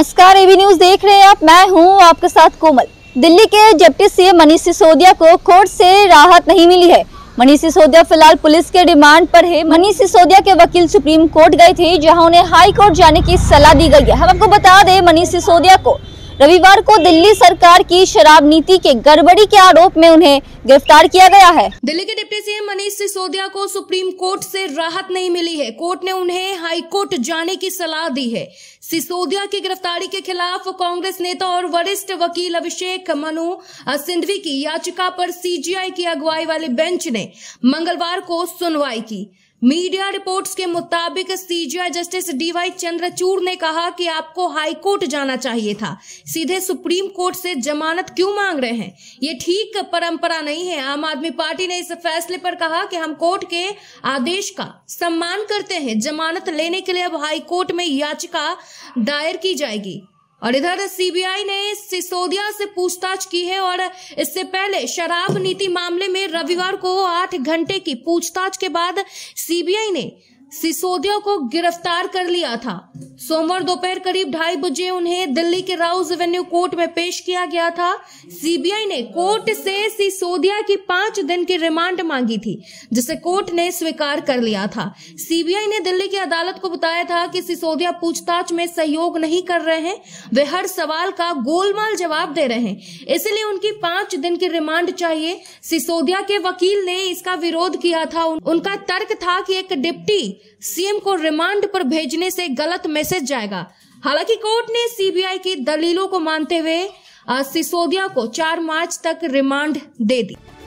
नमस्कार AB news देख रहे हैं आप मैं हूं आपके साथ कोमल दिल्ली के डिप्टी सीएम मनीष सिसोदिया को कोर्ट से राहत नहीं मिली है मनीष सिसोदिया फिलहाल पुलिस के रिमांड पर है मनीष सिसोदिया के वकील सुप्रीम कोर्ट गए थे जहां उन्हें हाई कोर्ट जाने की सलाह दी गई है हम आपको बता दें मनीष सिसोदिया को रविवार को दिल्ली सरकार की शराब नीति के गड़बड़ी के आरोप में उन्हें गिरफ्तार किया गया है दिल्ली के डिप्टी सीएम मनीष सिसोदिया को सुप्रीम कोर्ट से राहत नहीं मिली है कोर्ट ने उन्हें हाई कोर्ट जाने की सलाह दी है सिसोदिया की गिरफ्तारी के खिलाफ कांग्रेस नेता और वरिष्ठ वकील अभिषेक मनु सिंधवी की याचिका पर सीजीआई की अगुवाई वाले बेंच ने मंगलवार को सुनवाई की मीडिया रिपोर्ट्स के मुताबिक सीजीआई जस्टिस डीवाई चंद्रचूड़ ने कहा कि आपको हाई कोर्ट जाना चाहिए था सीधे सुप्रीम कोर्ट से जमानत क्यों मांग रहे हैं ये ठीक परंपरा नहीं है आम आदमी पार्टी ने इस फैसले पर कहा कि हम कोर्ट के आदेश का सम्मान करते हैं जमानत लेने के लिए अब हाई कोर्ट में याचिका दायर की जाएगी और इधर सीबीआई ने सिसोदिया से पूछताछ की है और इससे पहले शराब नीति मामले में रविवार को आठ घंटे की पूछताछ के बाद सीबीआई ने सिसोदिया को गिरफ्तार कर लिया था सोमवार दोपहर करीब ढाई बजे उन्हें दिल्ली के राउस एवेन्यू कोर्ट में पेश किया गया था सीबीआई ने कोर्ट से सिसोदिया की पांच दिन की रिमांड मांगी थी जिसे कोर्ट ने स्वीकार कर लिया था सीबीआई ने दिल्ली की अदालत को बताया था कि सिसोदिया पूछताछ में सहयोग नहीं कर रहे हैं वे हर सवाल का गोलमाल जवाब दे रहे हैं इसलिए उनकी पांच दिन की रिमांड चाहिए सिसोदिया के वकील ने इसका विरोध किया था उनका तर्क था कि एक डिप्टी सीएम को रिमांड पर भेजने से गलत मैसेज जाएगा हालांकि कोर्ट ने सीबीआई की दलीलों को मानते हुए सिसोदिया को 4 मार्च तक रिमांड दे दी